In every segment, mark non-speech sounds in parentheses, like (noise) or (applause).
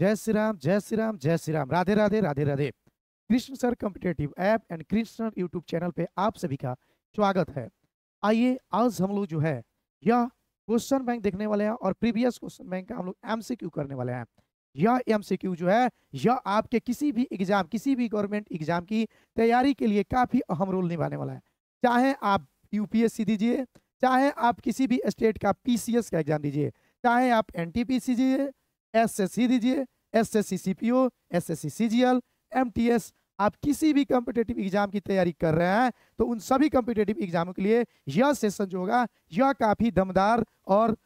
जय श्री राम जय श्री राम जय Shri Ram Radhe Radhe Radhe Radhe Krishna sir competitive app and Krishna YouTube channel पे आप सभी का स्वागत है आइए आज हम लोग जो है यह क्वेश्चन बैंक देखने वाले हैं और प्रीवियस क्वेश्चन बैंक का हम लोग एम करने वाले हैं यह एम जो है यह आपके किसी भी एग्जाम किसी भी गवर्नमेंट एग्जाम की तैयारी के लिए काफी अहम रोल निभाने वाला है चाहे आप यूपीएससी दीजिए चाहे आप किसी भी स्टेट का पीसीएस का एग्जाम दीजिए चाहे आप एनटीपीसी दीजिए एस एस सी दीजिए S S C C P O S S C C G L M T S आप किसी भी कॉम्पिटेटिव एग्जाम की तैयारी कर रहे हैं तो उन सभी कॉम्पिटेटिव एग्जामों के लिए यह सेशन जो होगा यह काफ़ी दमदार और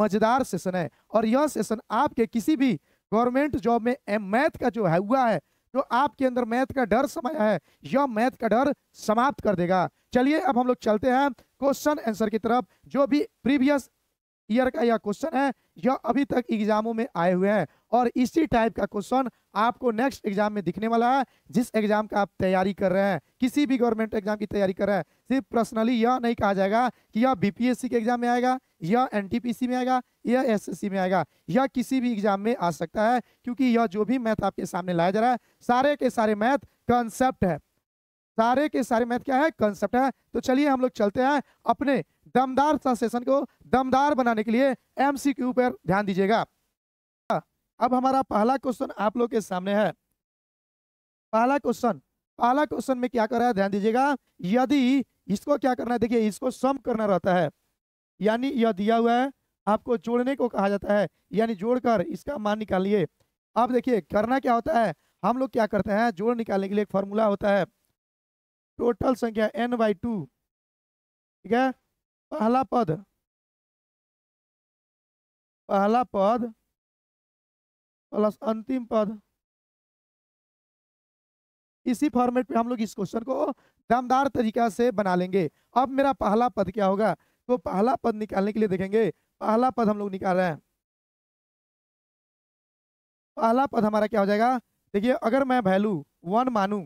मज़ेदार सेशन है और यह सेशन आपके किसी भी गवर्नमेंट जॉब में मैथ का जो है हुआ है जो तो आपके अंदर मैथ का डर समाया है यह मैथ का डर समाप्त कर देगा चलिए अब हम लोग चलते हैं क्वेश्चन आंसर की तरफ जो भी प्रीवियस ईयर का यह क्वेश्चन है यह अभी तक एग्जामों में आए हुए हैं और इसी टाइप का क्वेश्चन आपको नेक्स्ट एग्जाम में दिखने वाला है जिस एग्जाम का आप तैयारी कर रहे हैं किसी भी गवर्नमेंट एग्जाम की तैयारी कर रहे हैं सिर्फ पर्सनली यह नहीं कहा जाएगा कि यह बीपीएससी के एग्जाम में आएगा यह एनटीपीसी में आएगा यह एसएससी में आएगा यह किसी भी एग्जाम में आ सकता है क्योंकि यह जो भी मैथ आपके सामने लाया जा रहा है सारे के सारे मैथ कंसेप्ट है सारे के सारे मैथ क्या है कंसेप्ट है तो चलिए हम लोग चलते हैं अपने दमदार सेशन को दमदार बनाने के लिए एमसीक्यू पर ध्यान दीजिएगा अब हमारा पहला क्वेश्चन आप लोग के सामने है पहला क्वेश्चन पहला क्वेश्चन में क्या कर रहा है ध्यान दीजिएगा यदि इसको क्या करना है देखिए इसको सम करना रहता है यानी यह दिया हुआ है आपको जोड़ने को कहा जाता है यानी जोड़कर इसका मान निकालिए अब देखिए करना क्या होता है हम लोग क्या करते हैं जोड़ निकालने के लिए एक फॉर्मूला होता है टोटल संख्या एन बाई टू ठीक है पहला पद पहला पद प्लस अंतिम पद इसी फॉर्मेट में हम लोग इस क्वेश्चन को दमदार तरीका से बना लेंगे अब मेरा पहला पद क्या होगा तो पहला पद निकालने के लिए देखेंगे पहला पद हम लोग निकाल रहे हैं पहला पद हमारा क्या हो जाएगा देखिए अगर मैं वैल्यू वन मानू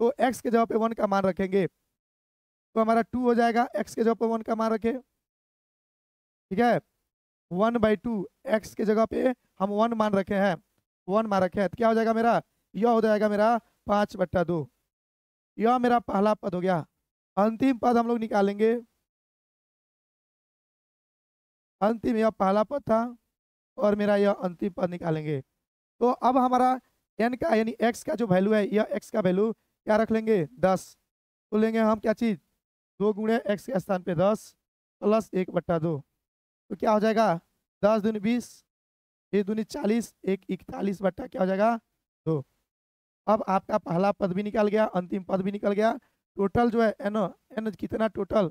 तो एक्स के जगह पे वन का मान रखेंगे तो हमारा टू हो जाएगा एक्स के जगह पर वन का मान रखे ठीक है वन बाई टू एक्स के जगह पे हम वन मान रखे हैं वन मान रखे हैं तो क्या हो जाएगा मेरा यह हो जाएगा मेरा पाँच बट्टा दो यह मेरा पहला पद हो गया अंतिम पद हम लोग निकालेंगे अंतिम यह पहला पद था और मेरा यह अंतिम पद निकालेंगे तो अब हमारा एन का यानी एक्स का जो वैल्यू है यह एक्स का वैल्यू क्या रख लेंगे दस तो लेंगे हम क्या चीज़ दो गुणे एक्स के स्थान पे दस प्लस एक बट्टा दो तो क्या हो जाएगा दस दूनी बीस एक दूनी चालीस एक इकतालीस बट्टा क्या हो जाएगा दो अब आपका पहला पद भी निकल गया अंतिम पद भी निकल गया टोटल जो है एन एन कितना टोटल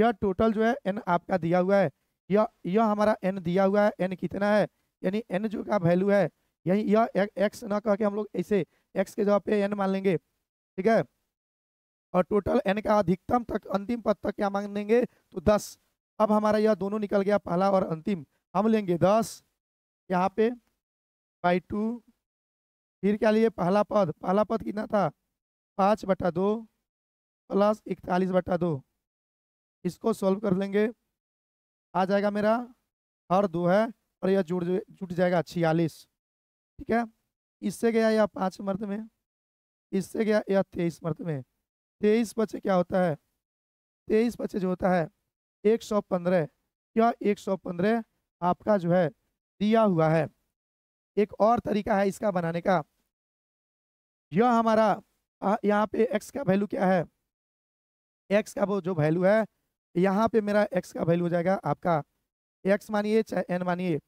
यह टोटल जो है एन आपका दिया हुआ है यह यह हमारा एन दिया हुआ है एन कितना है यानी एन जो का वैल्यू है यही यह एक्स ना कह के हम लोग ऐसे एक्स के जवाब पे एन मान लेंगे ठीक है और टोटल एन का अधिकतम तक अंतिम पद तक क्या मांग लेंगे तो दस अब हमारा यह दोनों निकल गया पहला और अंतिम हम लेंगे दस यहाँ पे बाई टू फिर क्या लिए पहला पद पहला पद कितना था पाँच बटा दो प्लस इकतालीस बटा दो इसको सॉल्व कर लेंगे आ जाएगा मेरा हर दो है और यह जुड़ जुट जाएगा छियालीस ठीक है इससे गया यह पाँच मर्द में इससे गया यह तेईस मर्द में तेईस बचे क्या होता है तेईस बचे जो होता है एक सौ पंद्रह यह एक सौ पंद्रह आपका जो है दिया हुआ है एक और तरीका है इसका बनाने का यह हमारा यहाँ पे x का वैल्यू क्या है x का वो जो वैल्यू है यहाँ पे मेरा x का वैल्यू हो जाएगा आपका x मानिए चाहे n मानिए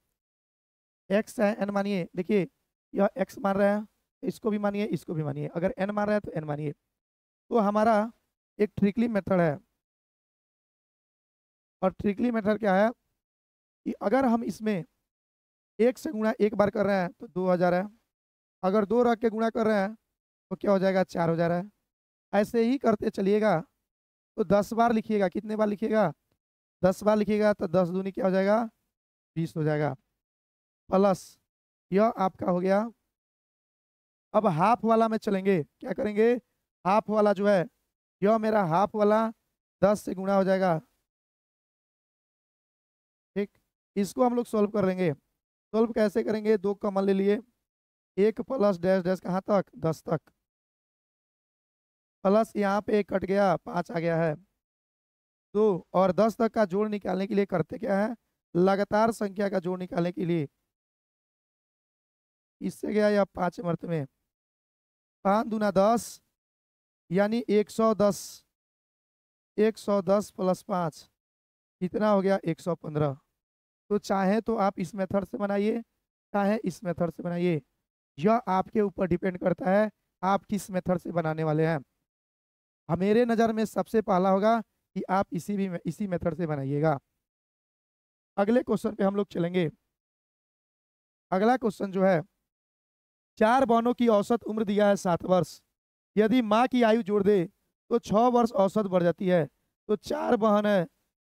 x चाहे n मानिए देखिए यह x मान रहा है इसको भी मानिए इसको भी मानिए अगर n मान रहा है तो n मानिए तो हमारा एक ट्रिकली मेथड है और ट्रिकली मेथड क्या है कि अगर हम इसमें एक से गुणा एक बार कर रहे हैं तो दो हज़ार है अगर दो रख के गुणा कर रहे हैं तो क्या हो जाएगा चार हो जा रहा है ऐसे ही करते चलिएगा तो दस बार लिखिएगा कितने बार लिखिएगा दस बार लिखिएगा तो दस दूनी क्या हो जाएगा बीस हो जाएगा प्लस यह आपका हो गया अब हाफ वाला में चलेंगे क्या करेंगे हाफ वाला जो है यह मेरा हाफ वाला दस से गुणा हो जाएगा ठीक इसको हम लोग सॉल्व कर लेंगे सॉल्व कैसे करेंगे दो कमल ले लिए एक प्लस डैश डैश कहाँ तक दस तक प्लस यहाँ पे कट गया पाँच आ गया है दो और दस तक का जोड़ निकालने के लिए करते क्या है लगातार संख्या का जोड़ निकालने के लिए इससे गया यह पाँच मर्त में पाँच दूना दस यानी 110 110 प्लस पाँच कितना हो गया 115 तो चाहे तो आप इस मेथड से बनाइए चाहे इस मेथड से बनाइए यह आपके ऊपर डिपेंड करता है आप किस मेथड से बनाने वाले हैं हमेरे नज़र में सबसे पहला होगा कि आप इसी भी इसी मेथड से बनाइएगा अगले क्वेश्चन पे हम लोग चलेंगे अगला क्वेश्चन जो है चार बनों की औसत उम्र दिया है सात वर्ष यदि माँ की आयु जोड़ दे तो छः वर्ष औसत बढ़ जाती है तो चार बहन है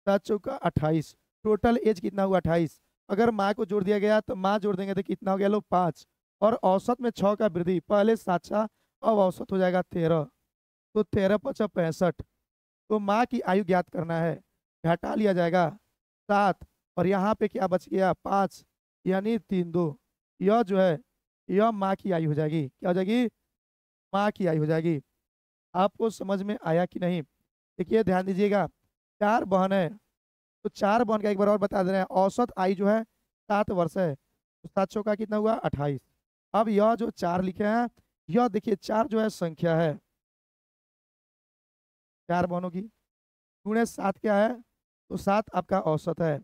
सात चौका अट्ठाईस टोटल एज कितना हुआ अट्ठाईस अगर माँ को जोड़ दिया गया तो माँ जोड़ देंगे तो कितना हो गया लोग पाँच और औसत में छः का वृद्धि पहले साक्षा अब औसत हो जाएगा तेरह तो तेरह पचा पैंसठ तो माँ की आयु ज्ञात करना है घटा लिया जाएगा सात और यहाँ पे क्या बच गया पाँच यानी तीन दो यह जो है यह माँ की आयु हो जाएगी क्या हो जाएगी माँ की आई हो जाएगी आपको समझ में आया कि नहीं देखिए ध्यान दीजिएगा चार बहन है तो चार बहन का एक बार और बता दे रहे हैं औसत आयु जो है सात वर्ष है तो सात सौ का कितना हुआ अट्ठाईस अब यह जो चार लिखे हैं यह देखिए चार जो है संख्या है चार बहनों की गुणे सात क्या है तो सात आपका औसत है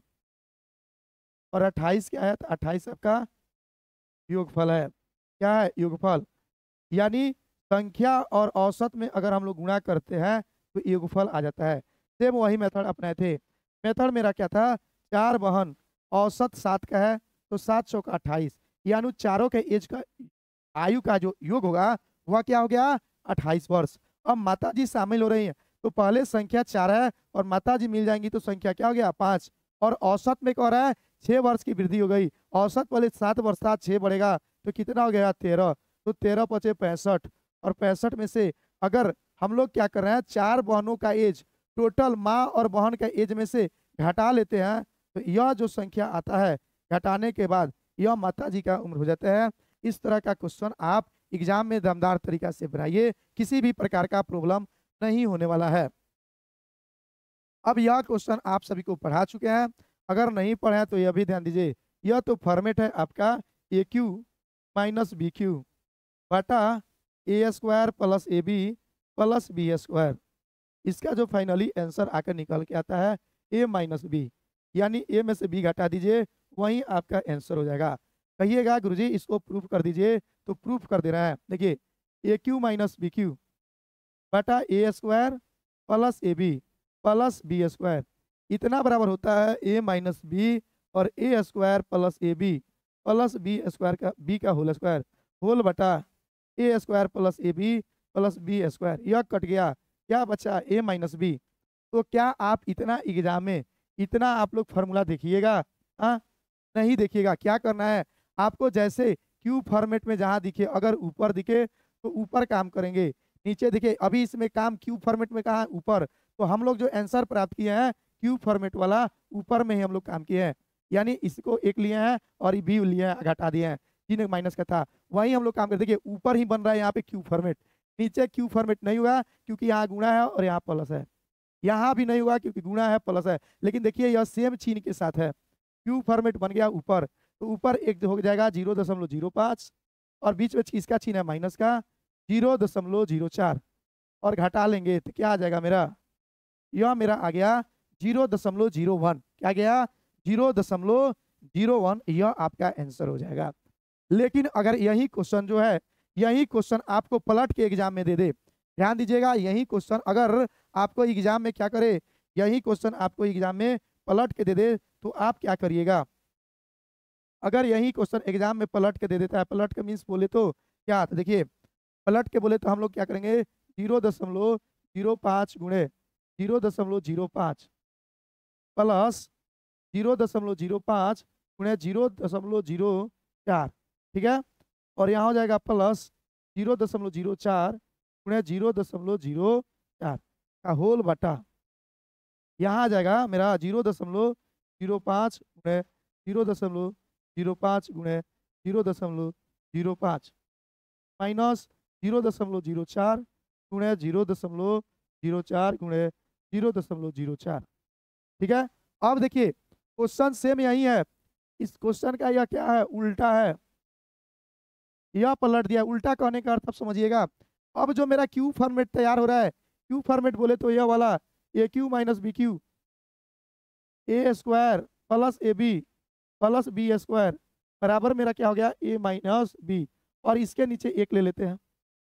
और अट्ठाईस क्या है तो अट्ठाईस आपका योगफल है क्या है योगफल यानी संख्या और औसत में अगर हम लोग गुणा करते हैं तो युगफल आ जाता है सेम वही मेथड अपनाए थे मेथड मेरा क्या था चार बहन औसत सात का है तो सात सौ का अट्ठाईस यानि चारों के एज का आयु का जो योग होगा वह क्या हो गया अट्ठाईस वर्ष अब माता जी शामिल हो रही है तो पहले संख्या चार है और माता जी मिल जाएंगी तो संख्या क्या हो गया पाँच और औसत में कह रहा है छः वर्ष की वृद्धि हो गई औसत पहले सात वर्ष था छः बढ़ेगा तो कितना हो गया तेरह तो तेरह पचे पैंसठ और पैंसठ में से अगर हम लोग क्या कर रहे हैं चार बहनों का एज टोटल माँ और बहन का एज में से घटा लेते हैं तो यह जो संख्या आता है घटाने के बाद यह माता जी का उम्र हो जाता है इस तरह का क्वेश्चन आप एग्जाम में दमदार तरीका से बनाइए किसी भी प्रकार का प्रॉब्लम नहीं होने वाला है अब यह क्वेश्चन आप सभी को पढ़ा चुके हैं अगर नहीं पढ़े हैं तो यह भी ध्यान दीजिए यह तो फॉर्मेट है आपका A Q minus B Q बटा A square plus A B plus B square इसका जो फाइनली आंसर आकर निकल के आता है ए माइनस बी यानी ए में से बी घटा दीजिए वही आपका आंसर हो जाएगा कहिएगा गुरुजी इसको प्रूफ कर दीजिए तो प्रूफ कर दे रहा है देखिए A Q minus B Q बटा A square plus A B plus B square इतना बराबर होता है ए माइनस बी और A square plus A B plus B square का बी का होल स्क्वायर होल बटा A square plus A B plus B square यह कट गया क्या बचा ए माइनस बी तो क्या आप इतना एग्जाम में इतना आप लोग फार्मूला देखिएगा हाँ नहीं देखिएगा क्या करना है आपको जैसे क्यू फॉर्मेट में जहाँ दिखे अगर ऊपर दिखे तो ऊपर काम करेंगे नीचे दिखे अभी इसमें काम क्यू फॉर्मेट में कहा ऊपर तो हम लोग जो आंसर प्राप्त किए हैं क्यू फॉर्मेट वाला ऊपर में ही हम लोग काम किए हैं यानी इसको एक लिए हैं और बी लिए हैं घटा दिए हैं ने माइनस का था वही हम लोग काम करते देखिए ऊपर ही बन रहा है यहाँ पे क्यू फॉर्मेट नीचे क्यू फॉर्मेट नहीं हुआ क्योंकि यहाँ गुणा है और यहाँ प्लस है यहाँ भी नहीं हुआ क्योंकि गुणा है प्लस है लेकिन देखिए यह सेम चीन के साथ है क्यू फॉर्मेट बन गया ऊपर तो ऊपर एक हो जाएगा जीरो दशमलव जीरो पाँच और बीच में इसका चीन है माइनस का जीरो दशमलव जीरो चार और घटा लेंगे तो क्या आ जाएगा मेरा यह मेरा आ गया जीरो दशमलव जीरो वन क्या गया जीरो दशमलव जीरो वन यह आपका आंसर हो जाएगा लेकिन अगर यही क्वेश्चन जो है यही क्वेश्चन आपको पलट के एग्जाम में दे दे ध्यान दीजिएगा यही क्वेश्चन अगर आपको एग्जाम में क्या करे यही क्वेश्चन आपको एग्जाम में पलट के दे दे तो आप क्या करिएगा अगर यही क्वेश्चन एग्जाम में पलट के दे देता है पलट के मीन्स बोले तो क्या तो देखिए पलट के बोले तो हम लोग क्या करेंगे जीरो दशमलव जीरो पाँच गुणे जीरो दशमलव जीरो पाँच प्लस जीरो दशमलव जीरो पाँच गुणे जीरो दशमलव जीरो चार ठीक है और यहाँ हो जाएगा प्लस जीरो दशमलव जीरो चार गुणे जीरो दशमलव जीरो चार का होल बटा यहाँ आ जाएगा मेरा जीरो दशमलव जीरो पाँच गुणे जीरो दशमलव जीरो पाँच गुणे जीरो दशमलव जीरो पाँच माइनस जीरो दशमलव जीरो चार गुणे जीरो दशमलव जीरो चार गुणे जीरो दशमलव जीरो चार ठीक है अब देखिए क्वेश्चन सेम यही है इस क्वेश्चन का यह क्या है उल्टा है यह पलट दिया उल्टा कहने का अर्थ आप समझिएगा अब जो मेरा क्यू फॉर्मेट तैयार हो रहा है क्यू फॉर्मेट बोले तो यह वाला A Q minus B Q A square plus A B plus B square बराबर मेरा क्या हो गया ए माइनस बी और इसके नीचे एक ले लेते हैं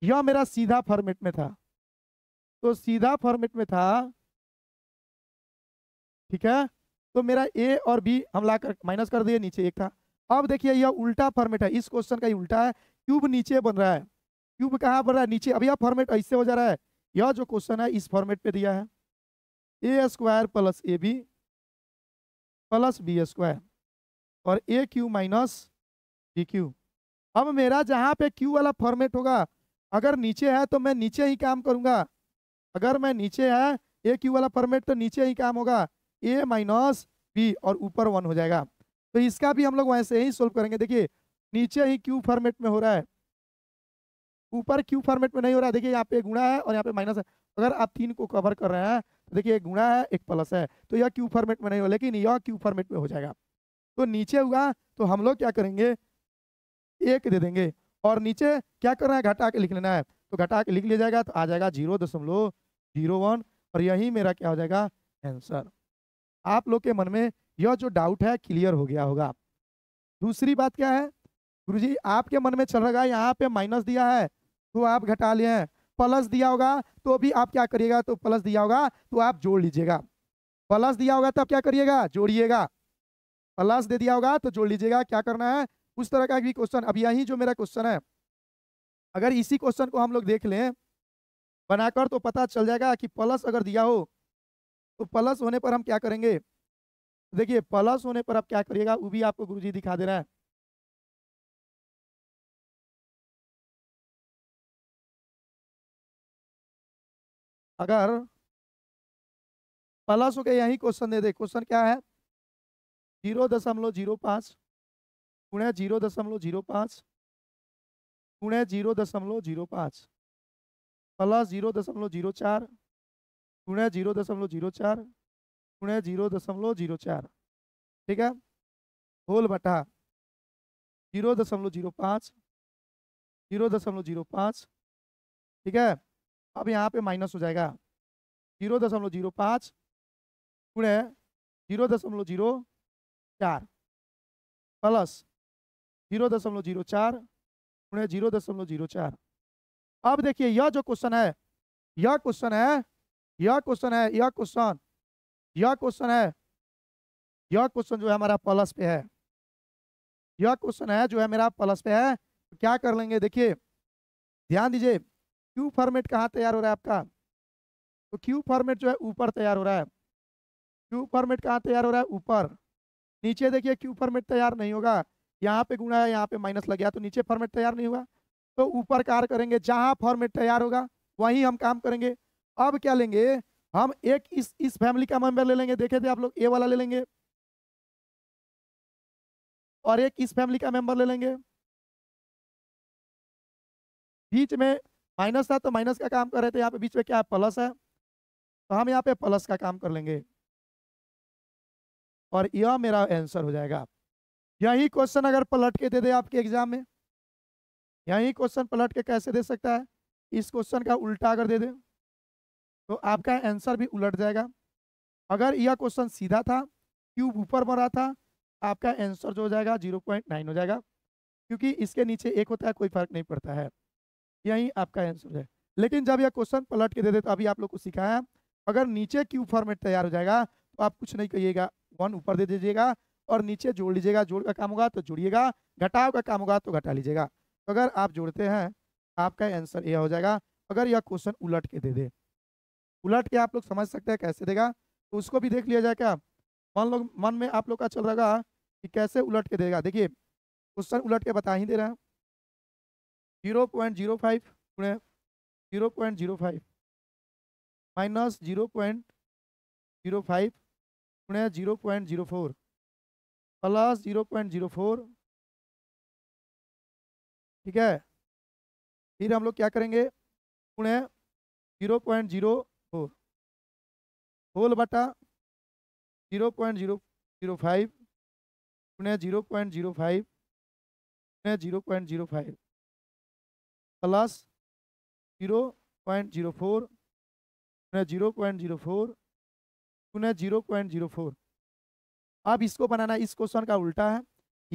यह मेरा सीधा फॉर्मेट में था तो सीधा फॉर्मेट में था ठीक है तो मेरा ए और बी हम ला कर माइनस कर दिए नीचे एक था अब देखिए यह उल्टा फॉर्मेट है इस क्वेश्चन का उल्टा है क्यूब नीचे बन रहा है क्यूब कहाँ बन रहा है नीचे अब यह फॉर्मेट ऐसे हो जा रहा है यह जो क्वेश्चन है इस फॉर्मेट पे दिया है A square plus A B plus B square और A Q minus B Q अब मेरा जहाँ पे क्यू वाला फॉर्मेट होगा अगर नीचे है तो मैं नीचे ही काम करूँगा अगर मैं नीचे है ए क्यू वाला फॉर्मेट तो नीचे ही काम होगा ए माइनस बी और ऊपर वन हो जाएगा तो इसका भी हम लोग वैसे ही सोल्व करेंगे देखिए नीचे ही क्यू फॉर्मेट में हो रहा है ऊपर क्यू फॉर्मेट में नहीं हो रहा है देखिए यहाँ पे गुणा है और यहाँ पे माइनस है अगर आप तीन को कवर कर रहे हैं तो देखिए एक गुणा है एक प्लस है तो यह क्यू फॉर्मेट में नहीं हो लेकिन यह क्यू फॉर्मेट में हो जाएगा तो नीचे हुआ तो हम लोग क्या करेंगे एक दे देंगे और नीचे क्या करना है घटा के लिख लेना है तो घटा के लिख लिया जाएगा तो आ जाएगा जीरो दशमलव जीरो वन और यही मेरा क्या हो जाएगा आंसर आप लोग के मन में यह जो डाउट है क्लियर हो गया होगा दूसरी बात क्या है गुरुजी आपके मन में चल रहा है यहाँ पे माइनस दिया है तो आप घटा लिए हैं प्लस दिया होगा तो अभी आप क्या करिएगा तो प्लस दिया होगा तो आप जोड़ लीजिएगा प्लस दिया होगा तो आप क्या करिएगा जोड़िएगा प्लस दे दिया होगा तो जोड़ लीजिएगा क्या करना है उस तरह का भी क्वेश्चन अब यही जो मेरा क्वेश्चन है अगर इसी क्वेश्चन को हम लोग देख लें बनाकर तो पता चल जाएगा कि प्लस अगर दिया हो तो प्लस होने पर हम क्या करेंगे देखिए प्लस होने पर आप क्या करिएगा वो भी आपको गुरुजी दिखा दे रहा है अगर प्लस हो गया यही क्वेश्चन दे दे क्वेश्चन क्या है जीरो दशमलव जीरो पांच गुणे जीरो दशमलव जीरो पांच गुणे जीरो दशमलव जीरो पांच प्लस जीरो दशमलव जीरो चार गुणे जीरो दशमलव जीरो चार गुणे जीरो दशमलव जीरो चार ठीक है होल बटा जीरो दशमलव जीरो पाँच जीरो दशमलव जीरो पाँच ठीक है अब यहाँ पे माइनस हो जाएगा जीरो दशमलव जीरो पाँच गुणे जीरो दशमलव जीरो चार प्लस जीरो दशमलव जीरो चार गुणे जीरो दशमलव जीरो चार अब देखिए यह जो क्वेश्चन है यह क्वेश्चन है यह क्वेश्चन है यह क्वेश्चन यह क्वेश्चन है यह क्वेश्चन जो है हमारा प्लस पे है यह क्वेश्चन है जो है मेरा प्लस पे है तो क्या कर लेंगे देखिए ध्यान दीजिए क्यू फॉर्मेट कहाँ तैयार हो रहा है आपका तो क्यू फॉर्मेट जो है ऊपर तैयार हो रहा है क्यू फॉर्मेट कहाँ तैयार हो रहा है ऊपर नीचे देखिए क्यू फॉर्मेट तैयार नहीं होगा यहाँ पे गुणा है यहाँ पे माइनस लग गया तो नीचे फॉर्मेट तैयार नहीं हुआ तो ऊपर कार करेंगे जहाँ फॉर्मेट तैयार होगा वहीं हम काम करेंगे अब क्या लेंगे हम एक इस इस फैमिली का मेंबर ले लेंगे देखे थे आप लोग ए वाला ले लेंगे और एक इस फैमिली का मेंबर ले लेंगे बीच में माइनस था तो माइनस का काम कर रहे थे यहाँ पे बीच में क्या है प्लस है तो हम यहाँ पे प्लस का काम कर लेंगे और यह मेरा आंसर हो जाएगा यही क्वेश्चन अगर पलट के दे दे आपके एग्जाम में यही क्वेश्चन पलट के कैसे दे सकता है इस क्वेश्चन का उल्टा अगर दे दें तो आपका आंसर भी उलट जाएगा अगर यह क्वेश्चन सीधा था क्यूब ऊपर बना था आपका आंसर जो हो जाएगा जीरो पॉइंट नाइन हो जाएगा क्योंकि इसके नीचे एक होता है कोई फर्क नहीं पड़ता है यही आपका आंसर है लेकिन जब यह क्वेश्चन पलट के दे दे तो अभी आप लोग को सिखाया अगर नीचे क्यूब फॉर्मेट तैयार हो जाएगा तो आप कुछ नहीं कहिएगा वन ऊपर दे दीजिएगा और नीचे जोड़ लीजिएगा जोड़ का काम होगा तो जोड़िएगा घटाव का काम होगा तो घटा लीजिएगा तो अगर आप जोड़ते हैं आपका आंसर यह हो जाएगा अगर यह क्वेश्चन उलट के दे दे उलट के आप लोग समझ सकते हैं कैसे देगा तो उसको भी देख लिया जाए क्या मन लोग मन में आप लोग का चल रहा कि कैसे उलट के देगा देखिए क्वेश्चन उलट के बता ही दे रहा है जीरो पॉइंट जीरो फाइव गुणे zero point zero five minus zero point zero five गुणे zero point zero four plus zero point zero four ठीक है फिर हम लोग क्या करेंगे गुणे zero point zero four whole बटा zero point zero zero five गुणा जीरो पॉइंट जीरो फाइव गुणा zero point zero five plus zero point zero four गुणा जीरो पॉइंट जीरो फोर गुणा जीरो पॉइंट जीरो फोर अब इसको बनाना इस question का उल्टा है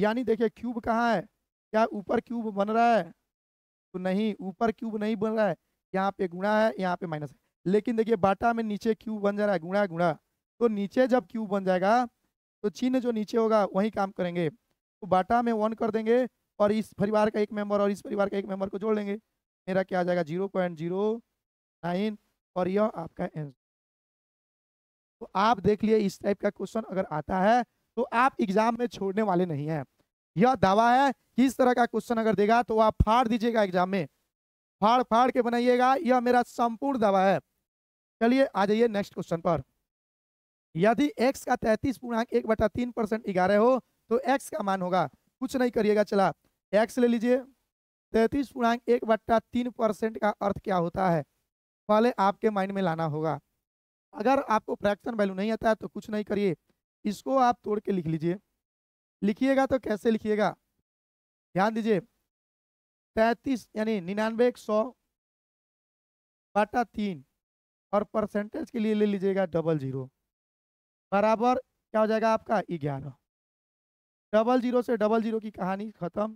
यानी देखिए क्यूब कहाँ है क्या ऊपर क्यूब बन रहा है तो नहीं ऊपर क्यूब नहीं बन रहा है यहाँ पे गुणा है यहाँ पे माइनस है लेकिन देखिए बाटा में नीचे क्यू बन जा रहा है गुणा गुणा तो नीचे जब क्यू बन जाएगा तो चिन्ह जो नीचे होगा वही काम करेंगे तो बाटा में वन कर देंगे और इस परिवार का एक मेंबर और इस परिवार का एक मेंबर को जोड़ लेंगे मेरा क्या आ जाएगा जीरो पॉइंट जीरो नाइन और यह आपका आंसर तो आप देख लिए इस टाइप का क्वेश्चन अगर आता है तो आप एग्जाम में छोड़ने वाले नहीं हैं यह दावा है कि इस तरह का क्वेश्चन अगर देगा तो आप फाड़ दीजिएगा एग्जाम में फाड़ फाड़ के बनाइएगा यह मेरा संपूर्ण दावा है चलिए आ जाइए नेक्स्ट क्वेश्चन पर यदि x का तैतीस पूर्णांक एक बटा तीन परसेंट ग्यारह हो तो x का मान होगा कुछ नहीं करिएगा चला x ले लीजिए तैतीस पूर्णांक एक बट्टा तीन परसेंट का अर्थ क्या होता है पहले आपके माइंड में लाना होगा अगर आपको फ्रैक्शन वैल्यू नहीं आता है तो कुछ नहीं करिए इसको आप तोड़ के लिख लीजिए लिखिएगा तो कैसे लिखिएगा ध्यान दीजिए तैतीस यानी निन्यानवे एक सौ बटा तीन और परसेंटेज के लिए ले लीजिएगा डबल जीरो बराबर क्या हो जाएगा आपका ग्यारह डबल जीरो से डबल जीरो की कहानी खत्म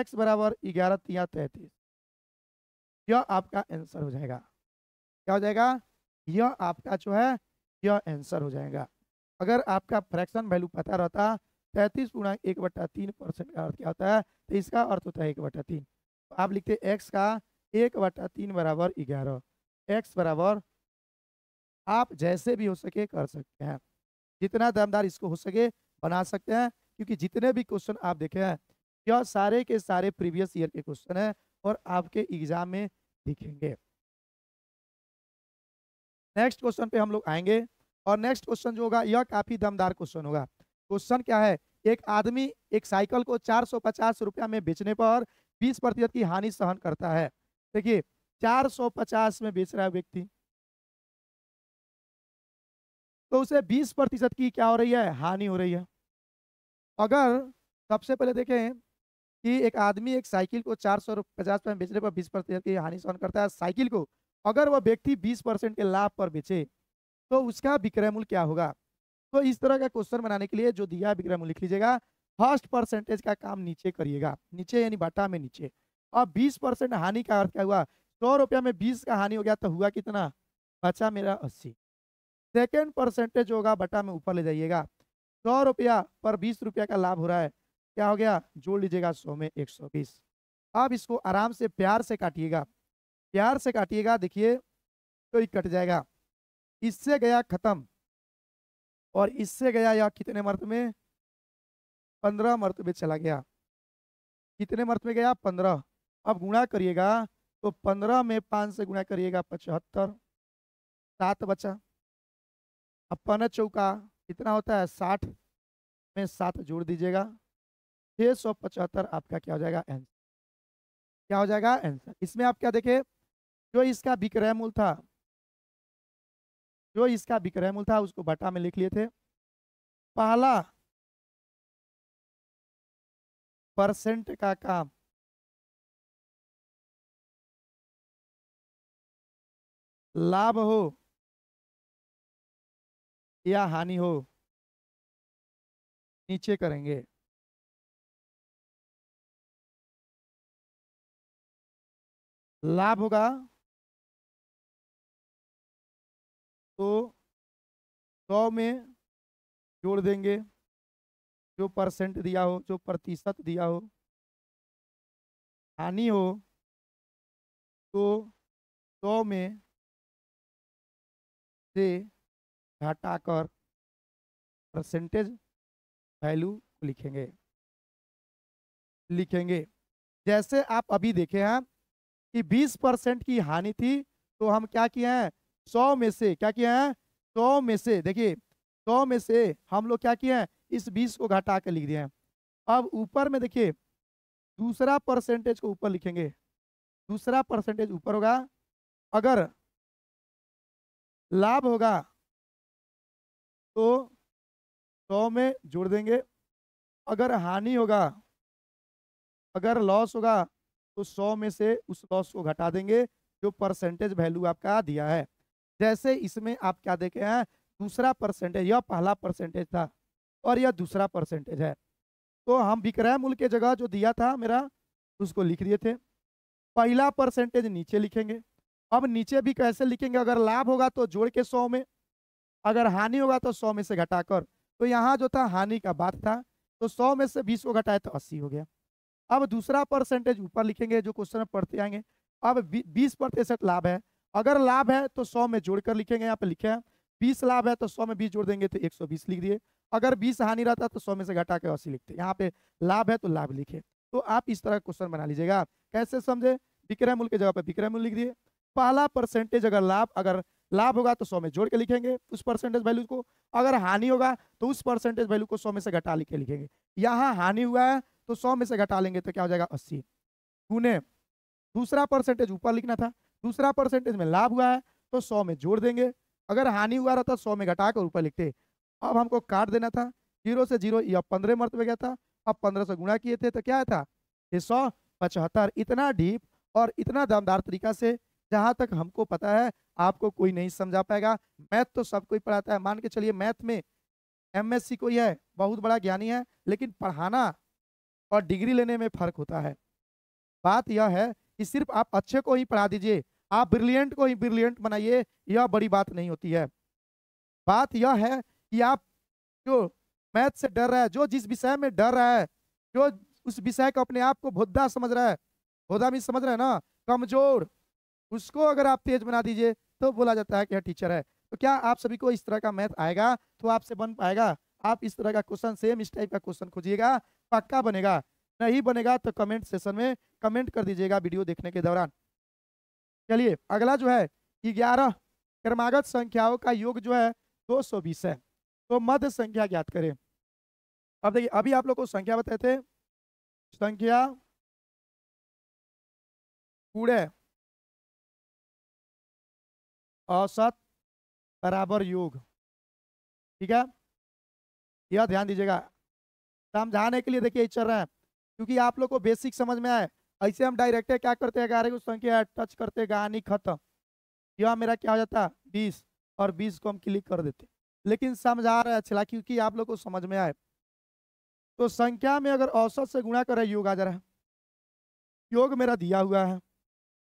एक्स बराबर ग्यारह तिया तैतीस यह आपका आंसर हो जाएगा क्या हो जाएगा यह आपका जो है यह आंसर हो जाएगा अगर आपका फ्रैक्शन वैल्यू पता रहता तैतीस गुणा एक बट्टा तीन परसेंट का अर्थ क्या होता है तो इसका अर्थ होता है एक बट्टा तीन तो आप लिखते एक्स का एक बट्टा तीन बराबर ग्यारह एक्स बराबर आप जैसे भी हो सके कर सकते हैं जितना दमदार इसको हो सके बना सकते हैं क्योंकि जितने भी क्वेश्चन आप देखे हैं यह सारे के सारे प्रीवियस ईयर के क्वेश्चन हैं और आपके एग्जाम में दिखेंगे नेक्स्ट क्वेश्चन पे हम लोग आएंगे और नेक्स्ट क्वेश्चन जो होगा यह काफी दमदार क्वेश्चन होगा क्वेश्चन क्या है एक आदमी एक साइकिल को चार सौ पचास रुपया में बेचने पर बीस प्रतिशत की हानि सहन करता है देखिए चार सौ पचास में बेच रहा है व्यक्ति तो उसे 20 प्रतिशत की क्या हो रही है हानि हो रही है अगर सबसे पहले देखें कि एक आदमी एक साइकिल को चार सौ पचास रुपये बेचने पर बीस प्रतिशत की हानि सहन करता है साइकिल को अगर वह व्यक्ति बीस परसेंट के लाभ पर बेचे तो उसका विक्रय मूल्य क्या होगा तो इस तरह का क्वेश्चन बनाने के लिए जो दिया विक्रय मूल्य लिख लीजिएगा फर्स्ट परसेंटेज का काम नीचे करिएगा नीचे यानी बाटा में नीचे और बीस परसेंट हानि का अर्थ क्या हुआ सौ रुपया में बीस का हानि हो गया तो हुआ कितना बचा मेरा अस्सी सेकेंड परसेंटेज होगा बटा में ऊपर ले जाइएगा सौ रुपया पर बीस रुपया का लाभ हो रहा है क्या हो गया जोड़ लीजिएगा सौ में एक सौ बीस अब इसको आराम से प्यार से काटिएगा प्यार से काटिएगा देखिए तो ही कट जाएगा इससे गया खत्म और इससे गया यह कितने मर्त में पंद्रह में चला गया कितने मर्त में गया पंद्रह अब गुणा करिएगा तो पंद्रह में पाँच से गुणा करिएगा पचहत्तर सात बचा अपन चौका कितना होता है साठ में सात जोड़ दीजिएगा छः सौ पचहत्तर आपका क्या हो जाएगा आंसर क्या हो जाएगा आंसर इसमें आप क्या देखें जो इसका विक्रय मूल था जो इसका विक्रय मूल था उसको बटा में लिख लिए थे पहला परसेंट का काम लाभ हो या हानि हो नीचे करेंगे लाभ होगा तो सौ में जोड़ देंगे जो परसेंट दिया हो जो प्रतिशत दिया हो हानि हो तो सौ में से घटाकर परसेंटेज वैल्यू लिखेंगे लिखेंगे जैसे आप अभी देखे हैं कि 20 परसेंट की हानि थी तो हम क्या किए हैं 100 में से क्या किए हैं 100 में से देखिए 100 में से हम लोग क्या किए हैं इस 20 को घटा कर लिख दिए हैं अब ऊपर में देखिए दूसरा परसेंटेज को ऊपर लिखेंगे दूसरा परसेंटेज ऊपर होगा अगर लाभ होगा तो सौ में जोड़ देंगे अगर हानि होगा अगर लॉस होगा तो सौ में से उस लॉस को घटा देंगे जो परसेंटेज वैल्यू आपका दिया है जैसे इसमें आप क्या देखे हैं दूसरा परसेंटेज यह पहला परसेंटेज था और यह दूसरा परसेंटेज है तो हम विक्रय मूल्य के जगह जो दिया था मेरा उसको लिख दिए थे पहला परसेंटेज नीचे लिखेंगे अब नीचे भी कैसे लिखेंगे अगर लाभ होगा तो जोड़ के सौ में अगर हानि होगा तो सौ में से घटाकर तो यहाँ जो था हानि का बात था तो सौ में से बीस को घटाए तो अस्सी हो गया अब दूसरा परसेंटेज ऊपर लिखेंगे जो क्वेश्चन में पढ़ते आएंगे अब बीस प्रतिशत लाभ है अगर लाभ है तो सौ में जोड़कर लिखेंगे यहाँ पे लिखे हैं बीस लाभ है तो सौ में बीस जोड़ देंगे तो एक सौ बीस लिख दिए अगर बीस हानि रहता तो सौ में से घटा के अस्सी लिखते यहाँ पे लाभ है तो लाभ लिखे तो आप इस तरह का क्वेश्चन बना लीजिएगा कैसे समझे विक्रय मूल्य के जगह पर विक्रय मूल्य लिख दिए पहला परसेंटेज अगर लाभ अगर लाभ होगा तो सौ में जोड़ के लिखेंगे उस परसेंटेज वैल्यू को अगर हानि होगा तो उस परसेंटेज वैल्यू को सौ में से घटा लिखे लिखेंगे यहाँ हानि हुआ है तो सौ में से घटा लेंगे तो क्या हो जाएगा अस्सी गुने दूसरा परसेंटेज ऊपर लिखना था दूसरा परसेंटेज में लाभ हुआ है तो सौ में जोड़ देंगे अगर हानि हुआ रहता सौ में घटा कर ऊपर लिखते अब हमको काट देना था जीरो से जीरो या पंद्रह मर्त में गया था अब पंद्रह सौ गुणा किए थे तो क्या था ये सौ पचहत्तर इतना डीप और इतना दमदार तरीका से जहां तक हमको पता है आपको कोई नहीं समझा पाएगा मैथ तो सब कोई पढ़ाता है मान के चलिए मैथ में एम एस सी कोई है बहुत बड़ा ज्ञानी है लेकिन पढ़ाना और डिग्री लेने में फर्क होता है बात यह है कि सिर्फ आप अच्छे को ही पढ़ा दीजिए आप ब्रिलियंट को ही ब्रिलियंट बनाइए यह बड़ी बात नहीं होती है बात यह है कि आप जो मैथ से डर रहा है जो जिस विषय में डर रहा है जो उस विषय को अपने आप को भुद्धा समझ रहा है भुद्धा भी समझ रहा है ना कमजोर उसको अगर आप तेज बना दीजिए तो बोला जाता है कि टीचर है तो क्या आप सभी को इस तरह का मैथ आएगा तो आपसे बन पाएगा आप इस तरह का क्वेश्चन सेम इस टाइप का क्वेश्चन खोजिएगा पक्का बनेगा नहीं बनेगा तो कमेंट सेशन में कमेंट कर दीजिएगा वीडियो देखने के दौरान चलिए अगला जो है ग्यारह क्रमागत संख्याओं का योग जो है दो सौ बीस है तो मध्य संख्या ज्ञात करें अब देखिए अभी आप लोग को संख्या बताए थे संख्या कूड़े औसत बराबर योग ठीक है यह ध्यान दीजिएगा समझाने के लिए देखिए चल रहा है क्योंकि आप लोग को बेसिक समझ में आए ऐसे हम डायरेक्ट क्या करते हैं ग्यारह को संख्या टच करते गानी खत्म यह मेरा क्या हो जाता बीस और बीस को हम क्लिक कर देते लेकिन समझा रहे अच्छा क्योंकि आप लोग को समझ में आए तो संख्या में अगर औसत से गुणा करें योग आ जा रहा है योग मेरा दिया हुआ है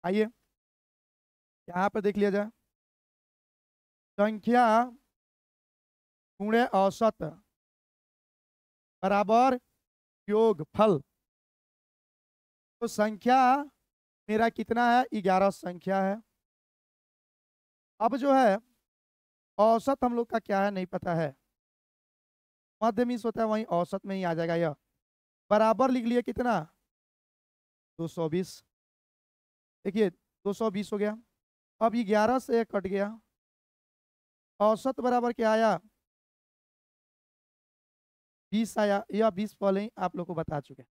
आइए यहाँ पर देख लिया जाए संख्या गुणे औसत बराबर योग फल तो संख्या मेरा कितना है ग्यारह संख्या है अब जो है औसत हम लोग का क्या है नहीं पता है मध्य मिश होता है वहीं औसत में ही आ जाएगा यह बराबर लिख लिए कितना 220 देखिए 220 हो गया अब ये 11 से कट गया औसत बराबर क्या आया बीस आया या बीस ही आप लोग को बता चुके हैं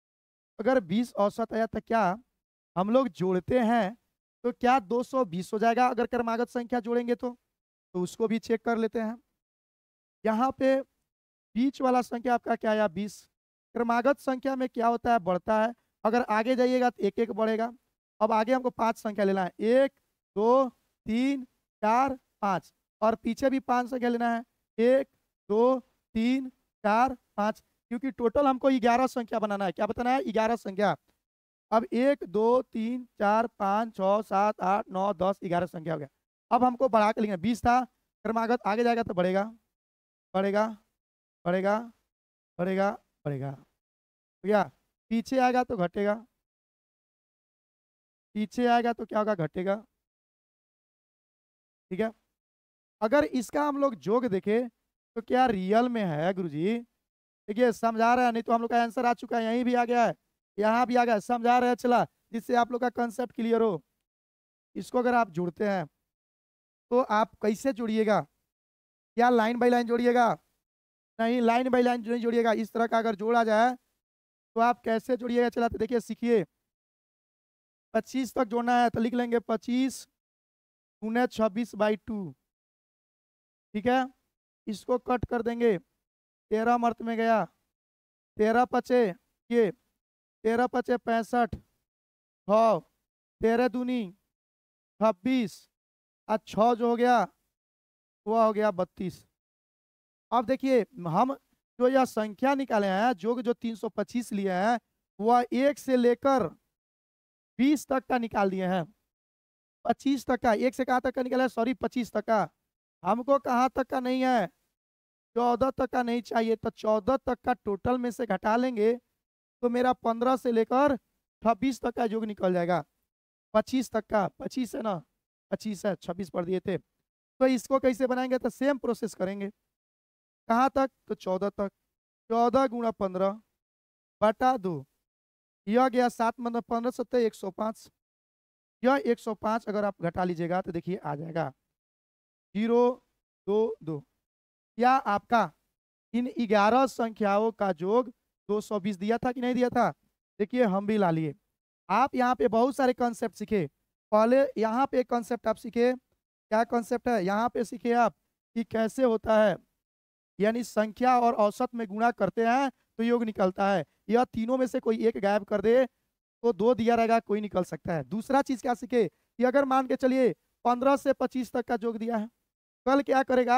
अगर बीस औसत आया तो क्या हम लोग जोड़ते हैं तो क्या दो सौ बीस हो जाएगा अगर क्रमागत संख्या जोड़ेंगे तो तो उसको भी चेक कर लेते हैं यहाँ पे बीच वाला संख्या आपका क्या आया बीस क्रमागत संख्या में क्या होता है बढ़ता है अगर आगे जाइएगा तो एक एक बढ़ेगा अब आगे हमको पांच संख्या लेना है एक दो तीन चार पाँच और पीछे भी पाँच संख्या लेना है एक दो तीन चार पाँच क्योंकि टोटल हमको ग्यारह संख्या बनाना है क्या बताना है ग्यारह संख्या अब एक दो तीन चार पाँच छः सात आठ नौ दस ग्यारह संख्या हो गया अब हमको बढ़ा के लिखना बीस था क्रमागत आगे जाएगा तो बढ़ेगा बढ़ेगा बढ़ेगा बढ़ेगा बढ़ेगा तो क्या पीछे आएगा तो घटेगा पीछे आएगा तो क्या होगा घटेगा ठीक है अगर इसका हम लोग जोग देखे तो क्या रियल में है गुरुजी देखिए समझा रहे हैं नहीं तो हम लोग का आंसर आ चुका है यहीं भी आ गया है यहाँ भी आ गया समझा रहे हैं चला जिससे आप लोग का कंसेप्ट क्लियर हो इसको अगर आप जुड़ते हैं तो आप कैसे जुड़िएगा क्या लाइन बाई लाइन जोड़िएगा नहीं लाइन बाई लाइन नहीं जोड़िएगा इस तरह का अगर जोड़ा जाए तो आप कैसे जोड़िएगा चला तो देखिए सीखिए पच्चीस तक जोड़ना है तो लिख लेंगे पच्चीस उन्हें छब्बीस बाई टू ठीक है इसको कट कर देंगे तेरह मर्त में गया तेरह पचे ये तेरह पचे पैंसठ छ तेरह दूनी छब्बीस और छ जो हो गया वह हो गया बत्तीस अब देखिए हम जो यह संख्या निकाले हैं जो जो तीन सौ पच्चीस लिए हैं वह एक से लेकर बीस तक का निकाल दिए हैं पच्चीस तक का एक से कहाँ तक का निकाला है सॉरी पच्चीस तक का हमको कहाँ तक का नहीं है चौदह तक का नहीं चाहिए तो चौदह तक का टोटल में से घटा लेंगे तो मेरा पंद्रह से लेकर छब्बीस तक का योग निकल जाएगा पच्चीस तक का पच्चीस है ना पच्चीस है छब्बीस पढ़ दिए थे तो इसको कैसे बनाएंगे तो सेम प्रोसेस करेंगे कहाँ तक तो चौदह तक चौदह गुणा पंद्रह बटा दो यह गया सात मतलब पंद्रह सत्तर एक सौ पाँच यह एक सौ पाँच अगर आप घटा लीजिएगा तो देखिए आ जाएगा जीरो दो दो या आपका इन ग्यारह संख्याओं का जोग बीस दिया था कि नहीं दिया था देखिए हम भी ला लिए आप यहाँ पे बहुत सारे कॉन्सेप्ट सीखे पहले यहाँ पे एक कॉन्सेप्ट आप सीखे क्या कॉन्सेप्ट है यहाँ पे सीखे आप कि कैसे होता है यानी संख्या और औसत में गुणा करते हैं तो योग निकलता है यह तीनों में से कोई एक गायब कर दे तो दो दिया रहेगा कोई निकल सकता है दूसरा चीज क्या सीखे कि अगर मान के चलिए पंद्रह से पच्चीस तक का जोग दिया है कल क्या करेगा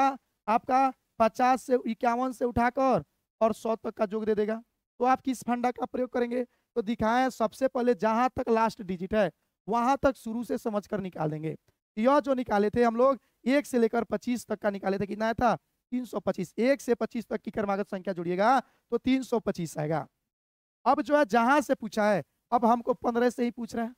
आपका पचास से इक्यावन से उठाकर और सौ तक का जोग दे देगा तो आप किस फंडा का प्रयोग करेंगे तो दिखाएं सबसे पहले जहां तक लास्ट डिजिट है वहां तक शुरू से समझ कर देंगे यह जो निकाले थे हम लोग एक से लेकर पच्चीस तक का निकाले थे कितना था तीन सौ पच्चीस एक से पच्चीस तक की कर्मागत संख्या जुड़िएगा तो तीन सौ पच्चीस आएगा अब जो है जहां से पूछा है अब हमको पंद्रह से ही पूछ रहा है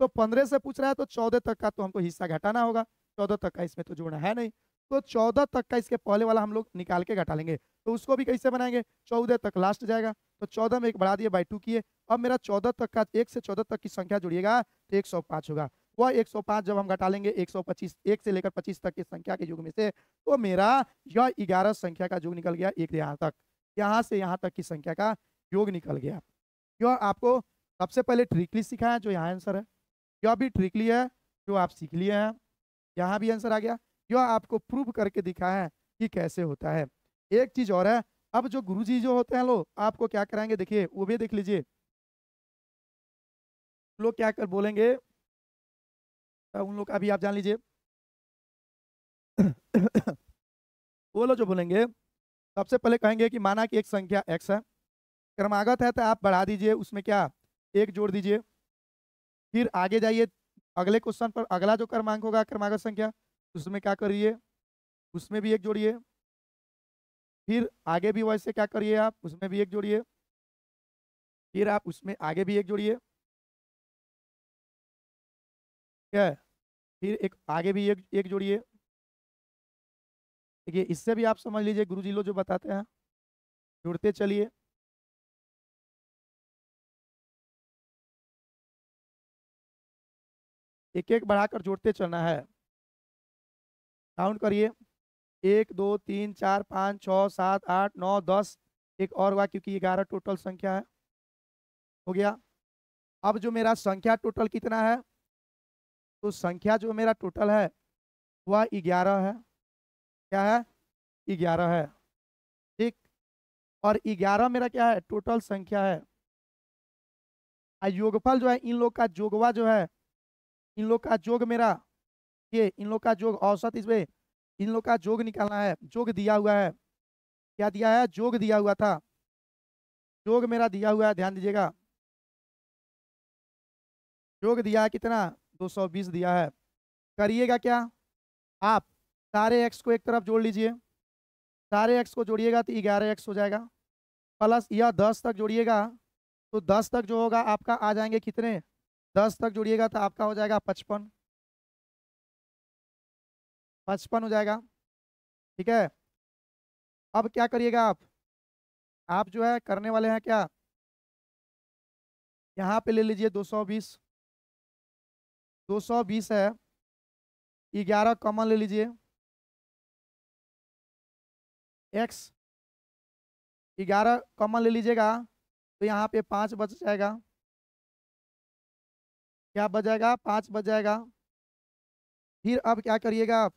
तो पंद्रह से पूछ रहा है तो चौदह तक का तो हमको हिस्सा घटाना होगा चौदह तक का इसमें तो जोड़ना है नहीं तो चौदह तक का इसके पहले वाला हम लोग निकाल के घटा लेंगे तो उसको भी कैसे बनाएंगे चौदह तक लास्ट जाएगा तो चौदह में एक बढ़ा दिए बाई टू किए अब मेरा चौदह तक का एक से चौदह तक की संख्या जुड़िएगा तो एक सौ पाँच होगा वह एक सौ पाँच जब हम घटा लेंगे एक सौ पच्चीस एक से लेकर पच्चीस तक की संख्या के युग में से तो मेरा यह ग्यारह संख्या का युग निकल गया एक यहाँ तक यहाँ से यहाँ तक की संख्या का योग निकल गया यह आपको सबसे पहले ट्रिकली सिखाया जो यहाँ आंसर है यह भी ट्रिकली है जो आप सीख लिए हैं यहाँ भी आंसर आ गया यह आपको प्रूव करके दिखाया है कि कैसे होता है एक चीज और है अब जो गुरु जी जो होते हैं लोग आपको क्या कराएंगे देखिए वो भी देख लीजिए लोग क्या कर बोलेंगे उन लोग अभी आप जान लीजिए (coughs) वो लोग जो बोलेंगे सबसे पहले कहेंगे कि माना कि एक संख्या एक्स है क्रमागत है तो आप बढ़ा दीजिए उसमें क्या एक जोड़ दीजिए फिर आगे जाइए अगले क्वेश्चन पर अगला जो क्रमांक होगा क्रमागत संख्या उसमें क्या करिए उसमें भी एक जोड़िए फिर आगे भी वैसे क्या करिए आप उसमें भी एक जोड़िए फिर आप उसमें आगे भी एक जोड़िए क्या फिर एक आगे भी एक एक जोड़िए ठीक है इससे भी आप समझ लीजिए गुरु जी लोग जो बताते हैं जुड़ते चलिए एक एक बढ़ाकर जोड़ते चलना है काउंट करिए एक दो तीन चार पाँच छः सात आठ नौ दस एक और हुआ क्योंकि ग्यारह टोटल संख्या है हो गया अब जो मेरा संख्या टोटल कितना है तो संख्या जो मेरा टोटल है वह ग्यारह है क्या है ग्यारह है ठीक और ग्यारह मेरा क्या है टोटल संख्या है योगफल जो है इन लोग का जोगवा जो है इन लोग का जोग मेरा देखिए इन लोग का जोग औसत इसमें इन लोग का जोग निकालना है जोग दिया हुआ है क्या दिया है जोग दिया हुआ था जोग मेरा दिया हुआ है ध्यान दीजिएगा जोग दिया है कितना 220 दिया है करिएगा क्या आप सारे एक्स को एक तरफ जोड़ लीजिए सारे एक्स को जोड़िएगा तो ग्यारह एक्स हो जाएगा प्लस या दस तक जोड़िएगा तो दस तक जो होगा आपका आ जाएंगे कितने दस तक जोड़िएगा तो आपका हो जाएगा पचपन पचपन हो जाएगा ठीक है अब क्या करिएगा आप आप जो है करने वाले हैं क्या यहाँ पे ले लीजिए 220 220 है ग्यारह कॉमन ले लीजिए एक्स ग्यारह कॉमन ले लीजिएगा तो यहाँ पे पाँच बच जाएगा क्या बच जाएगा पाँच बच जाएगा फिर अब क्या करिएगा आप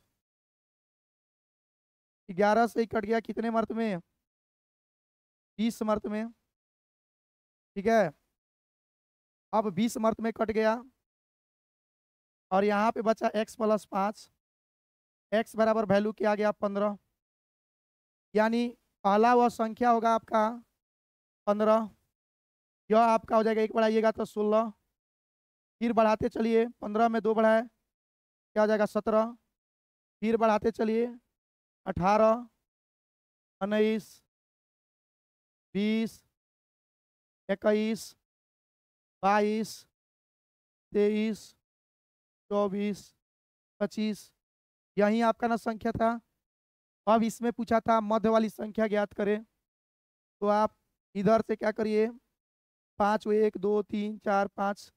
ग्यारह से कट गया कितने मर्त में बीस मर्त में ठीक है अब बीस मर्त में कट गया और यहाँ पे बचा एक्स प्लस पाँच एक्स बराबर वैल्यू क्या गया पंद्रह यानी पहला वह संख्या होगा आपका पंद्रह यह आपका हो जाएगा एक बढ़ाइएगा तो सोलह फिर बढ़ाते चलिए पंद्रह में दो बढ़ाए क्या हो जाएगा सत्रह फिर बढ़ाते चलिए अठारह उन्नीस बीस इक्कीस बाईस तेईस चौबीस पच्चीस यही आपका ना संख्या था अब इसमें पूछा था मध्य वाली संख्या ज्ञात करें तो आप इधर से क्या करिए पाँच एक दो तीन चार पाँच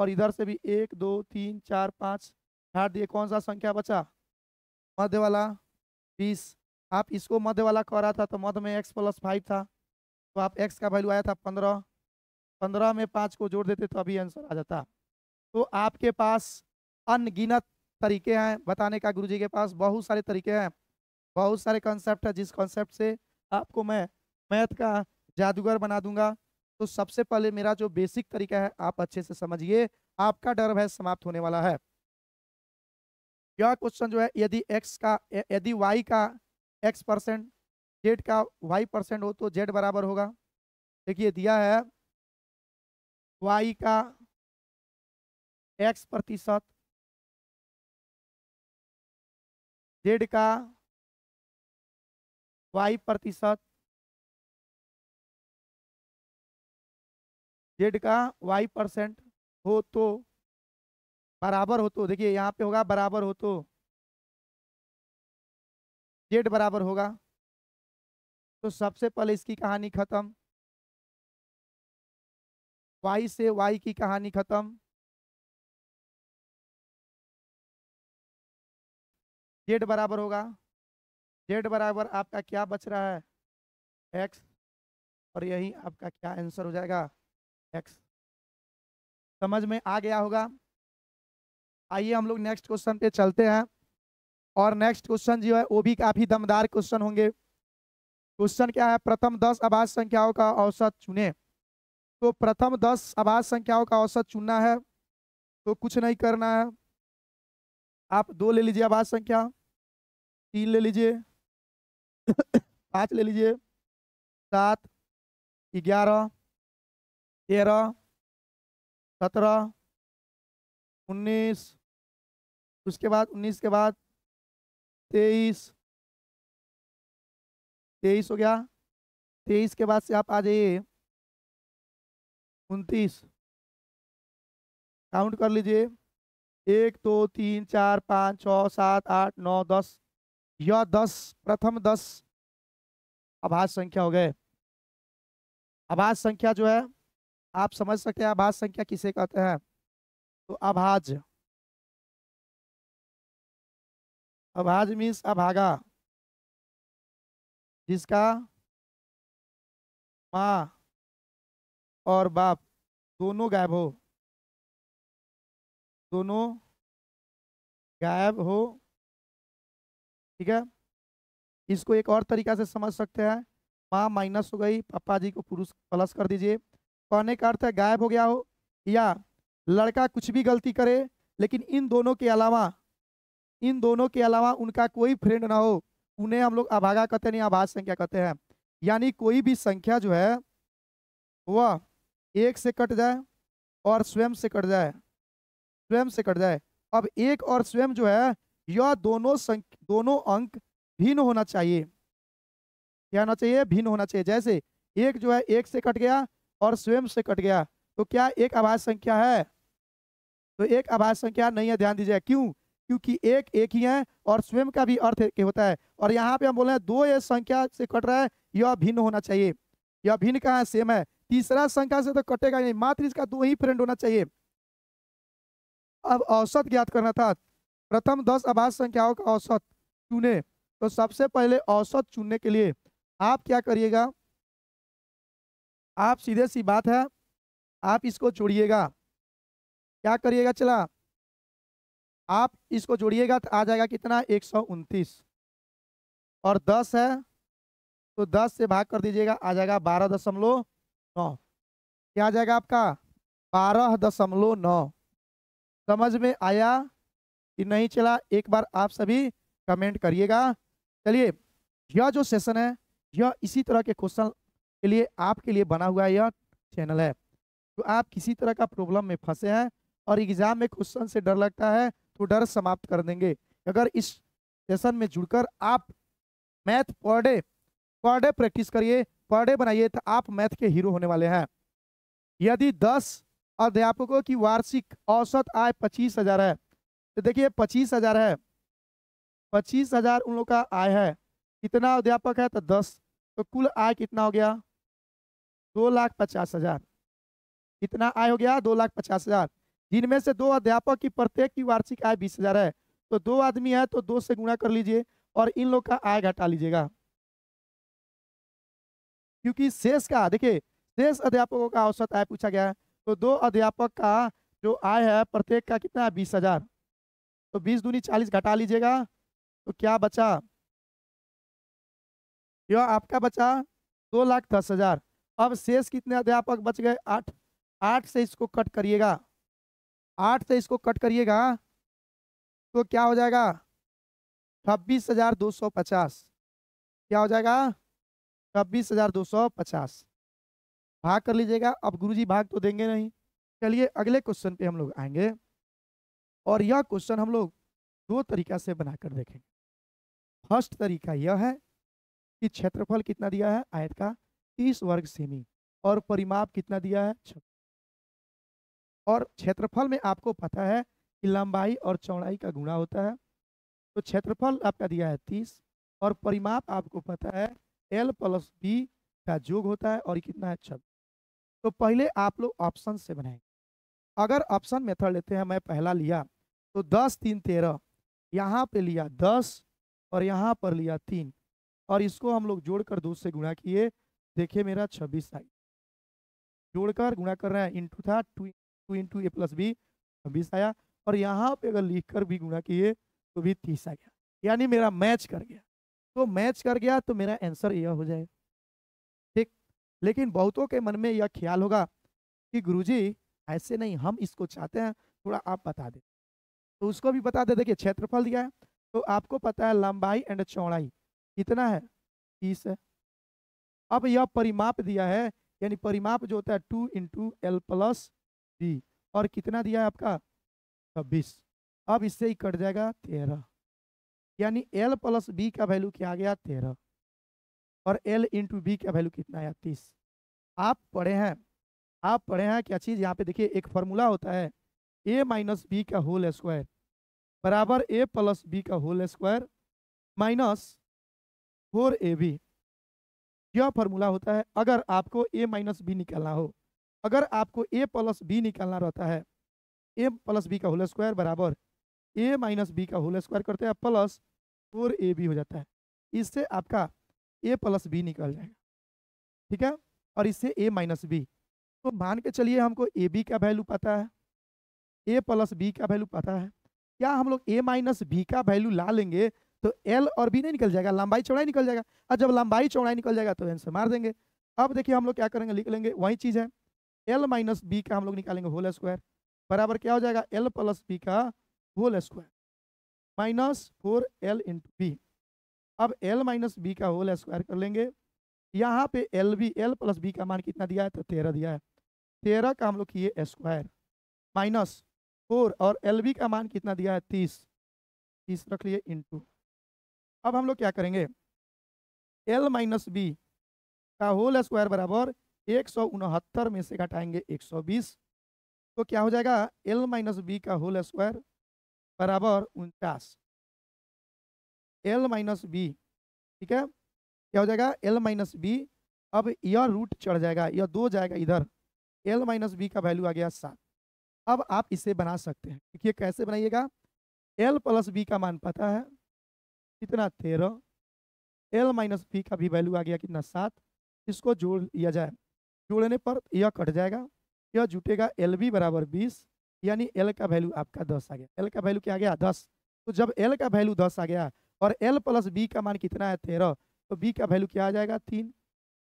और इधर से भी एक दो तीन चार पाँच हाट दिए कौन सा संख्या बचा मध्य वाला बीस आप इसको मध्य वाला कह रहा था तो मध्य में एक्स प्लस फाइव था तो आप एक्स का वैल्यू आया था पंद्रह पंद्रह में पाँच को जोड़ देते तो अभी आंसर आ जाता तो आपके पास अनगिनत तरीके हैं बताने का गुरुजी के पास बहुत सारे तरीके हैं बहुत सारे कॉन्सेप्ट है जिस कॉन्सेप्ट से आपको मैं मैथ का जादूगर बना दूंगा तो सबसे पहले मेरा जो बेसिक तरीका है आप अच्छे से समझिए आपका डर भय समाप्त होने वाला है यह क्वेश्चन जो है यदि एक्स का यदि वाई का एक्स परसेंट जेड का वाई परसेंट हो तो जेड बराबर होगा देखिए दिया है वाई का एक्स प्रतिशत जेड का वाई प्रतिशत जेड का वाई परसेंट हो तो बराबर हो तो देखिए यहाँ पे होगा बराबर हो तो जेड बराबर होगा तो सबसे पहले इसकी कहानी खत्म वाई से वाई की कहानी खत्म जेड बराबर होगा जेड बराबर आपका क्या बच रहा है एक्स और यही आपका क्या आंसर हो जाएगा एक्स समझ में आ गया होगा आइए हम लोग नेक्स्ट क्वेश्चन पे चलते हैं और नेक्स्ट क्वेश्चन जो है वो भी काफी दमदार क्वेश्चन होंगे क्वेश्चन क्या है प्रथम दस आवास संख्याओं का औसत चुने तो प्रथम दस आवास संख्याओं का औसत चुनना है तो कुछ नहीं करना है आप दो ले लीजिए आवास संख्या तीन ले लीजिए (coughs) पाँच ले लीजिए सात ग्यारह तेरह सत्रह उन्नीस उसके बाद उन्नीस के बाद तेईस तेईस हो गया तेईस के बाद से आप आ जाइए उनतीस काउंट कर लीजिए एक दो तो, तीन चार पाँच छः सात आठ नौ दस यह दस प्रथम दस आभाष संख्या हो गए आभाज संख्या जो है आप समझ सकते हैं आभास संख्या किसे कहते हैं तो आभाज अभाज मीन्स अभागा जिसका माँ और बाप दोनों गायब हो दोनों गायब हो ठीक है इसको एक और तरीका से समझ सकते हैं माँ माइनस हो गई पापा जी को पुरुष प्लस कर दीजिए कहने का अर्थ है गायब हो गया हो या लड़का कुछ भी गलती करे लेकिन इन दोनों के अलावा इन दोनों के अलावा उनका कोई फ्रेंड ना हो उन्हें हम लोग अभागा कहते हैं अभाज संख्या कहते हैं यानी कोई भी संख्या जो है वह एक से कट जाए और स्वयं से कट जाए स्वयं से कट जाए अब एक और स्वयं जो है यह दोनों संख्या दोनों अंक भिन्न होना चाहिए क्या होना चाहिए भिन्न होना चाहिए जैसे एक जो है एक से कट गया और स्वयं से कट गया तो क्या एक आभाज संख्या है तो एक आभाज संख्या नहीं है ध्यान दीजिए क्यों क्योंकि एक एक ही है और स्वयं का भी अर्थ के होता है और यहाँ पे हम बोल रहे हैं दो ये संख्या से कट रहा है यह भिन्न होना चाहिए यह भिन्न कहाँ है सेम है तीसरा संख्या से तो कटेगा नहीं मात्र इसका दो ही फ्रेंड होना चाहिए अब औसत ज्ञात करना था प्रथम दस आभास संख्याओं का औसत चुने तो सबसे पहले औसत चुनने के लिए आप क्या करिएगा आप सीधे सी बात है आप इसको जोड़िएगा क्या करिएगा चला आप इसको जोड़िएगा तो आ जाएगा कितना एक सौ उनतीस और दस है तो दस से भाग कर दीजिएगा आ जाएगा बारह दशमलव नौ क्या आ जाएगा आपका बारह दशमलव नौ समझ में आया कि नहीं चला एक बार आप सभी कमेंट करिएगा चलिए यह जो सेशन है यह इसी तरह के क्वेश्चन के लिए आपके लिए बना हुआ यह चैनल है तो आप किसी तरह का प्रॉब्लम में फंसे हैं और एग्जाम में क्वेश्चन से डर लगता है तो डर समाप्त कर देंगे अगर इस सेशन में जुड़कर आप math per day per day practice करिए पर डे बनाइए तो आप मैथ के हीरो होने वाले हैं यदि दस अध्यापकों की वार्षिक औसत आय पच्चीस हजार है तो देखिए पच्चीस हजार है पच्चीस हजार उन लोग का आय है कितना अध्यापक है तो दस तो कुल आय कितना हो गया दो लाख पचास हजार कितना आय हो गया दो लाख पचास हजार जिनमें से दो अध्यापक की प्रत्येक की वार्षिक आय बीस हजार है तो दो आदमी है तो दो से गुणा कर लीजिए और इन लोग का आय घटा लीजिएगा क्योंकि शेष का देखिए शेष अध्यापकों का औसत आय पूछा गया है तो दो अध्यापक का जो आय है प्रत्येक का कितना है बीस हजार तो बीस दूनी चालीस घटा लीजिएगा तो क्या बचा यह आपका बचा दो लाख दस हजार अब शेष कितने अध्यापक बच गए आठ आठ से इसको कट करिएगा आठ से इसको कट करिएगा तो क्या हो जाएगा छब्बीस हजार दो सौ पचास क्या हो जाएगा छब्बीस हजार दो सौ पचास भाग कर लीजिएगा अब गुरुजी भाग तो देंगे नहीं चलिए अगले क्वेश्चन पे हम लोग आएंगे और यह क्वेश्चन हम लोग दो तरीका से बनाकर देखेंगे फर्स्ट तरीका यह है कि क्षेत्रफल कितना दिया है आयत का तीस वर्ग सेमी और परिमाप कितना दिया है और क्षेत्रफल में आपको पता है कि लंबाई और चौड़ाई का गुणा होता है तो क्षेत्रफल आपका दिया है तीस और परिमाप आपको पता है एल प्लस बी का जोग होता है और कितना है छब्बीस तो पहले आप लोग ऑप्शन से बनाएंगे अगर ऑप्शन मेथड लेते हैं मैं पहला लिया तो दस तीन तेरह यहाँ पे लिया दस और यहाँ पर लिया तीन और इसको हम लोग जोड़कर दो से गुणा किए देखिए मेरा छब्बीस आई जोड़कर गुणा कर रहे हैं इंटू था two two into A plus B बीस आया और यहाँ पे अगर लिख कर भी गुणा किए तो भी तीस आ गया यानी मेरा मैच कर गया तो मैच कर गया तो मेरा आंसर यह हो जाए ठीक लेकिन बहुतों के मन में यह ख्याल होगा कि गुरुजी ऐसे नहीं हम इसको चाहते हैं थोड़ा आप बता दें तो उसको भी बता दे देखिए क्षेत्रफल दिया है तो आपको पता है लंबाई एंड चौड़ाई कितना है तीस है अब यह परिमाप दिया है यानी परिमाप जो होता है two into L plus B और कितना दिया है आपका छब्बीस अब इससे ही कट जाएगा तेरह यानी एल प्लस बी का वैल्यू क्या आ गया तेरह और एल इंटू बी का वैल्यू कितना आया तीस आप पढ़े हैं आप पढ़े हैं क्या चीज़ यहाँ पे देखिए एक फार्मूला होता है ए माइनस बी का होल स्क्वायर बराबर ए प्लस बी का whole square minus four A B यह फार्मूला होता है अगर आपको ए माइनस बी निकालना हो अगर आपको ए प्लस बी निकालना रहता है ए प्लस बी का होल स्क्वायर बराबर ए माइनस बी का होल स्क्वायर करते हैं प्लस फोर ए बी हो जाता है इससे आपका ए प्लस बी निकल जाएगा ठीक है और इससे ए माइनस बी तो मान के चलिए हमको ए बी का वैल्यू पता है ए प्लस बी का वैल्यू पता है क्या हम लोग ए माइनस बी का वैल्यू ला लेंगे तो एल और बी नहीं निकल जाएगा लंबाई चौड़ाई निकल जाएगा और जब लंबाई चौड़ाई निकल जाएगा तो आंसर मार देंगे अब देखिए हम लोग क्या करेंगे लिख लेंगे वही चीज़ है एल माइनस बी का हम लोग निकालेंगे होल स्क्वायर बराबर क्या हो जाएगा एल प्लस बी का whole square minus four L into B अब एल माइनस बी का होल स्क्वायर कर लेंगे यहाँ पे L B L plus B का मान कितना दिया है तो तेरह दिया है तेरह का हम लोग किए स्क्वायर माइनस फोर और एल बी का मान कितना दिया है तीस तीस रख लिए इंटू अब हम लोग क्या करेंगे एल माइनस बी का होल स्क्वायर बराबर एक में से घटाएंगे 120 तो क्या हो जाएगा एल माइनस बी का होल स्क्वायर बराबर उनचास एल माइनस बी ठीक है क्या हो जाएगा एल माइनस बी अब यह रूट चढ़ जाएगा यह दो जाएगा इधर एल माइनस बी का वैल्यू आ गया सात अब आप इसे बना सकते हैं देखिए कैसे बनाइएगा एल प्लस बी का मान पता है कितना तेरह एल माइनस बी का भी वैल्यू आ गया कितना सात इसको जोड़ लिया जाए जोड़ने पर यह कट जाएगा यह जुटेगा एल बी बराबर बीस यानी एल का वैल्यू आपका दस आ गया एल का वैल्यू क्या आ गया दस तो जब एल का वैल्यू दस आ गया और एल प्लस बी का मान कितना है तेरह तो बी का वैल्यू क्या आ जाएगा तीन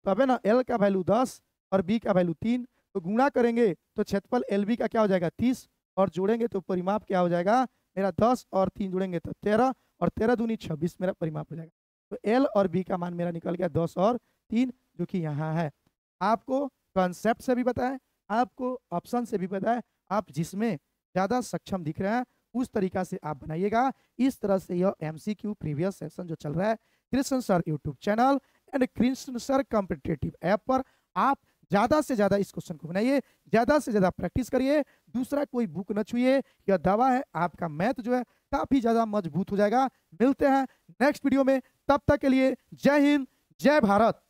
तो अब है ना एल का वैल्यू दस और बी का वैल्यू तीन तो गुणा करेंगे तो क्षेत्रफल एल बी का क्या हो जाएगा तीस और जोड़ेंगे तो परिमाप क्या हो जाएगा मेरा दस और तीन जोड़ेंगे तो तेरह और तेरह दूनी छब्बीस मेरा परिमाप हो जाएगा तो एल और बी का मान मेरा निकल गया दस और तीन जो कि यहाँ है आपको कॉन्सेप्ट से भी पता है आपको ऑप्शन से भी पता है आप जिसमें ज़्यादा सक्षम दिख रहे हैं उस तरीका से आप बनाइएगा इस तरह से यह M C Q previous session जो चल रहा है Krishna sir YouTube channel and Krishna sir competitive app पर आप ज़्यादा से ज़्यादा इस क्वेश्चन को बनाइए ज़्यादा से ज़्यादा प्रैक्टिस करिए दूसरा कोई बुक न छूए यह दवा है आपका मैथ जो है काफ़ी ज़्यादा मजबूत हो जाएगा मिलते हैं नेक्स्ट वीडियो में तब तक के लिए जय हिंद जय भारत